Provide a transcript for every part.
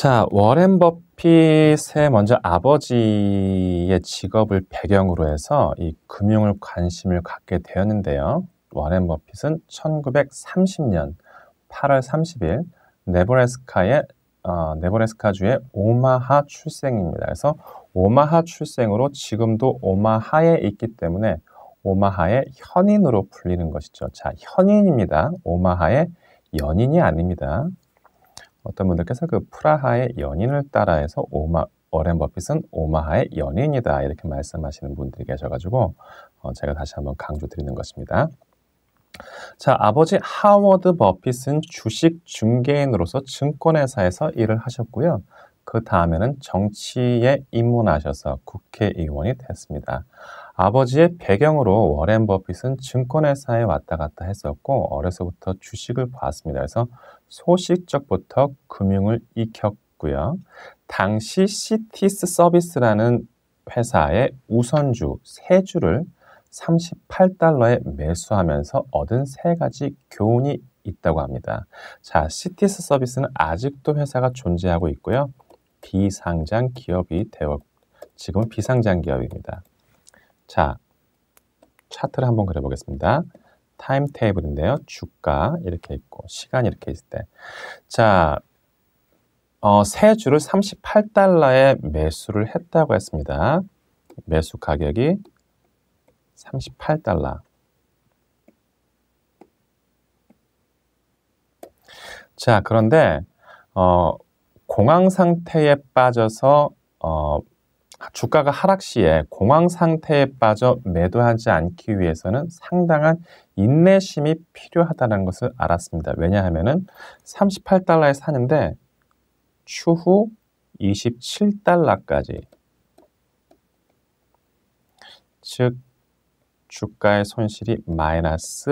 자, 워렌 버핏의 먼저 아버지의 직업을 배경으로 해서 이 금융을 관심을 갖게 되었는데요. 워렌 버핏은 1930년 8월 30일 네브래스카의 어, 네브래스카주의 오마하 출생입니다. 그래서 오마하 출생으로 지금도 오마하에 있기 때문에 오마하의 현인으로 불리는 것이죠. 자, 현인입니다. 오마하의 연인이 아닙니다. 어떤 분들께서 그 프라하의 연인을 따라해서 오마 어렌 버핏은 오마하의 연인이다 이렇게 말씀하시는 분들이 계셔가지고 어, 제가 다시 한번 강조드리는 것입니다. 자, 아버지 하워드 버핏은 주식 중개인으로서 증권회사에서 일을 하셨고요. 그 다음에는 정치에 입문하셔서 국회의원이 됐습니다. 아버지의 배경으로 워렌 버핏은 증권회사에 왔다 갔다 했었고 어려서부터 주식을 봤습니다. 그래서 소식적부터 금융을 익혔고요. 당시 시티스 서비스라는 회사의 우선주 3주를 38달러에 매수하면서 얻은 3 가지 교훈이 있다고 합니다. 자, 시티스 서비스는 아직도 회사가 존재하고 있고요. 비상장 기업이 되어 지금 은 비상장 기업입니다. 자, 차트를 한번 그려보겠습니다. 타임 테이블인데요. 주가 이렇게 있고 시간 이렇게 있을 때. 자, 어, 세 주를 38달러에 매수를 했다고 했습니다. 매수 가격이 38달러. 자, 그런데 어, 공황 상태에 빠져서 어, 주가가 하락 시에 공황 상태에 빠져 매도하지 않기 위해서는 상당한 인내심이 필요하다는 것을 알았습니다. 왜냐하면은 38달러에 사는데 추후 27달러까지 즉 주가의 손실이 마이너스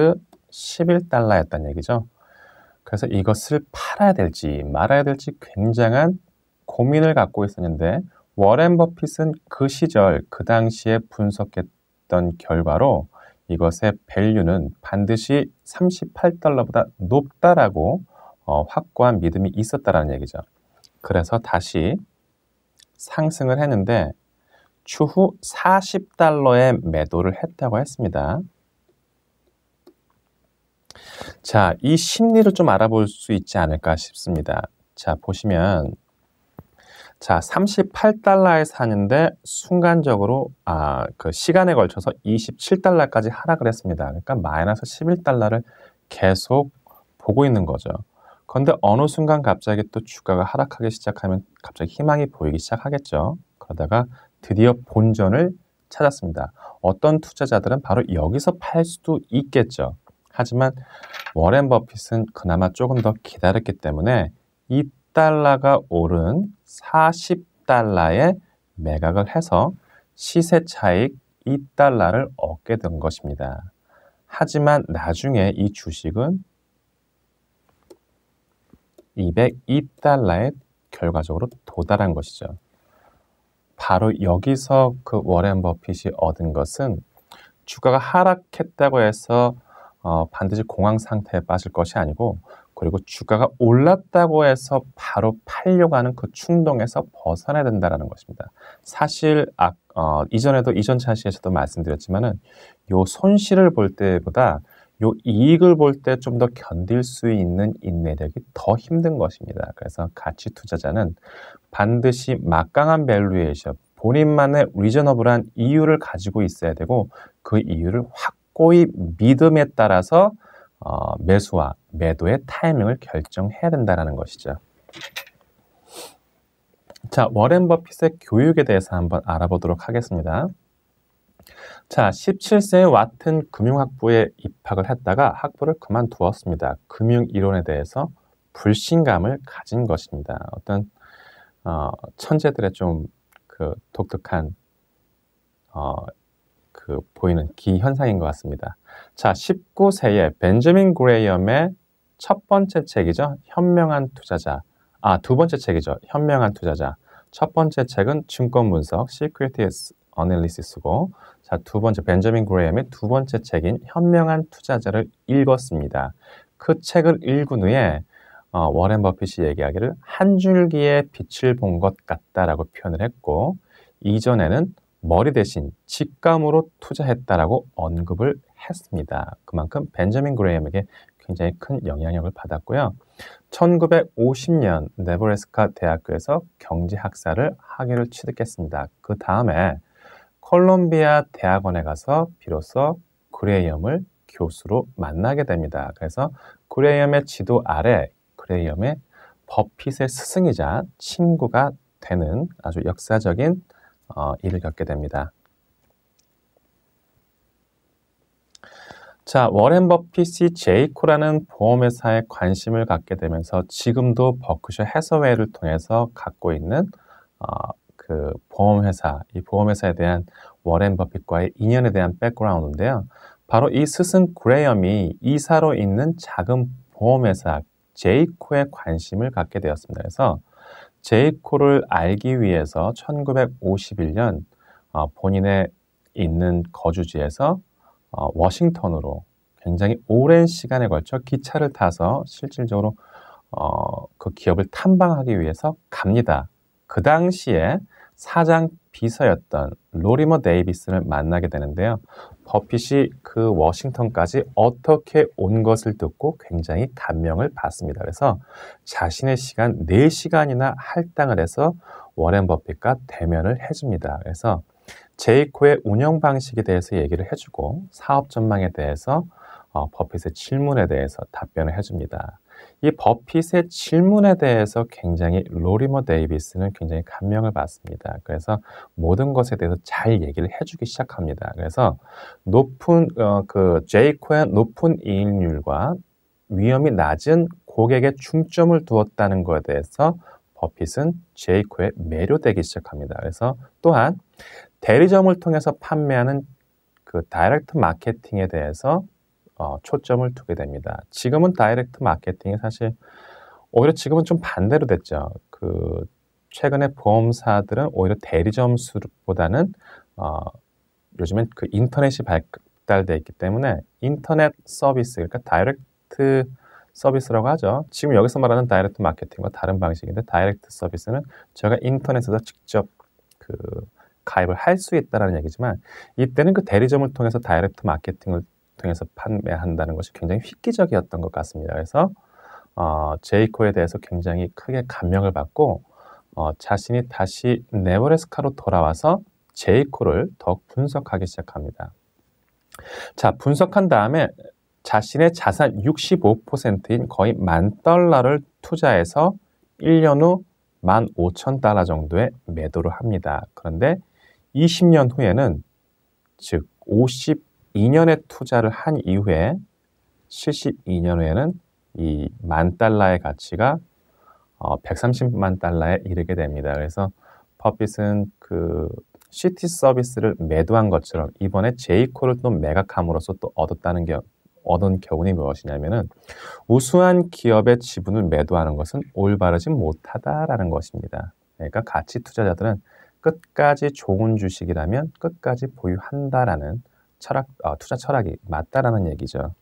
1 1달러였다는 얘기죠. 그래서 이것을 팔아야 될지 말아야 될지 굉장한 고민을 갖고 있었는데 워렌 버핏은 그 시절 그 당시에 분석했던 결과로 이것의 밸류는 반드시 38달러보다 높다라고 어, 확고한 믿음이 있었다라는 얘기죠. 그래서 다시 상승을 했는데 추후 40달러에 매도를 했다고 했습니다. 자, 이 심리를 좀 알아볼 수 있지 않을까 싶습니다. 자, 보시면 자, 38달러에 사는데 순간적으로 아, 그 시간에 걸쳐서 27달러까지 하락을 했습니다. 그러니까 마이너스 11달러를 계속 보고 있는 거죠. 그런데 어느 순간 갑자기 또 주가가 하락하기 시작하면 갑자기 희망이 보이기 시작하겠죠. 그러다가 드디어 본전을 찾았습니다. 어떤 투자자들은 바로 여기서 팔 수도 있겠죠. 하지만 워렌 버핏은 그나마 조금 더 기다렸기 때문에 이 10달러가 오른 40달러에 매각을 해서 시세 차익 2달러를 얻게 된 것입니다. 하지만 나중에 이 주식은 202달러에 결과적으로 도달한 것이죠. 바로 여기서 그 워렌 버핏이 얻은 것은 주가가 하락했다고 해서 어, 반드시 공황 상태에 빠질 것이 아니고 그리고 주가가 올랐다고 해서 바로 팔려고 하는 그 충동에서 벗어나야 된다라는 것입니다. 사실 아, 어, 이전에도 이전 차시에서도 말씀드렸지만은 요 손실을 볼 때보다 요 이익을 볼 때 좀 더 견딜 수 있는 인내력이 더 힘든 것입니다. 그래서 가치 투자자는 반드시 막강한 밸류에이션, 본인만의 리저너블한 이유를 가지고 있어야 되고 그 이유를 확고히 믿음에 따라서 어, 매수와 매도의 타이밍을 결정해야 된다는 것이죠. 자, 워렌 버핏의 교육에 대해서 한번 알아보도록 하겠습니다. 자, 17세의 와튼 금융학부에 입학을 했다가 학부를 그만두었습니다. 금융이론에 대해서 불신감을 가진 것입니다. 어떤 어, 천재들의 좀 그 독특한 어, 그 보이는 기현상인 것 같습니다. 자, 1 9세의 벤저민 그레이엄의 첫 번째 책이죠. 현명한 투자자. 아, 두 번째 책이죠. 현명한 투자자. 첫 번째 책은 증권 분석, Securities Analysis고, 자, 두 번째, 벤저민 그레이엄의 두 번째 책인 현명한 투자자를 읽었습니다. 그 책을 읽은 후에, 어, 워렌 버핏이 얘기하기를 한 줄기의 빛을 본 것 같다라고 표현을 했고, 이전에는 머리 대신 직감으로 투자했다라고 언급을 했습니다. 그만큼 벤저민 그레이엄에게 굉장히 큰 영향력을 받았고요. 1950년 네버래스카 대학교에서 경제학사를 학위를 취득했습니다. 그 다음에 콜롬비아 대학원에 가서 비로소 그레이엄을 교수로 만나게 됩니다. 그래서 그레이엄의 지도 아래 그레이엄의 버핏의 스승이자 친구가 되는 아주 역사적인 어, 일을 겪게 됩니다. 자, 워렌 버핏이 제이코라는 보험회사에 관심을 갖게 되면서 지금도 버크셔 해서웨이를 통해서 갖고 있는 어, 그 보험회사, 이 보험회사에 대한 워렌 버핏과의 인연에 대한 백그라운드인데요. 바로 이 스승 그레엄이 이사로 있는 작은 보험회사 제이코에 관심을 갖게 되었습니다. 그래서 제이코를 알기 위해서 1951년 어, 본인의 있는 거주지에서 어, 워싱턴으로 굉장히 오랜 시간에 걸쳐 기차를 타서 실질적으로 어, 그 기업을 탐방하기 위해서 갑니다. 그 당시에 사장 비서였던 로리머 데이비스를 만나게 되는데요. 버핏이 그 워싱턴까지 어떻게 온 것을 듣고 굉장히 감명을 받습니다. 그래서 자신의 시간 4시간이나 할당을 해서 워렌 버핏과 대면을 해줍니다. 그래서 제이코의 운영 방식에 대해서 얘기를 해주고 사업 전망에 대해서 어, 버핏의 질문에 대해서 답변을 해줍니다. 이 버핏의 질문에 대해서 굉장히 로리머 데이비스는 굉장히 감명을 받습니다. 그래서 모든 것에 대해서 잘 얘기를 해주기 시작합니다. 그래서 높은 어, 그 제이코의 높은 이익률과 위험이 낮은 고객의 중점을 두었다는 것에 대해서 버핏은 제이코에 매료되기 시작합니다. 그래서 또한 대리점을 통해서 판매하는 그 다이렉트 마케팅에 대해서 어, 초점을 두게 됩니다. 지금은 다이렉트 마케팅이 사실 오히려 지금은 좀 반대로 됐죠. 그 최근에 보험사들은 오히려 대리점 수보다는 어, 요즘엔 그 인터넷이 발달되어 있기 때문에 인터넷 서비스 그러니까 다이렉트 서비스라고 하죠. 지금 여기서 말하는 다이렉트 마케팅과 다른 방식인데 다이렉트 서비스는 제가 인터넷에서 직접 그 가입을 할 수 있다라는 얘기지만 이때는 그 대리점을 통해서 다이렉트 마케팅을 통해서 판매한다는 것이 굉장히 획기적이었던 것 같습니다. 그래서 어, 제이코에 대해서 굉장히 크게 감명을 받고 어, 자신이 다시 네버레스카로 돌아와서 제이코를 더 분석하기 시작합니다. 자, 분석한 다음에 자신의 자산 65%인 거의 만 달러를 투자해서 1년 후 15,000달러 정도의 매도를 합니다. 그런데 20년 후에는 즉 52년의 투자를 한 이후에 72년 후에는 이 만 달러의 가치가 어, 130만 달러에 이르게 됩니다. 그래서 퍼핏은 그 시티 서비스를 매도한 것처럼 이번에 제이코를 또 매각함으로써 또 얻었다는 게 얻은 교훈이 무엇이냐면은 우수한 기업의 지분을 매도하는 것은 올바르지 못하다라는 것입니다. 그러니까 가치 투자자들은 끝까지 좋은 주식이라면 끝까지 보유한다라는 철학, 어, 투자 철학이 맞다라는 얘기죠.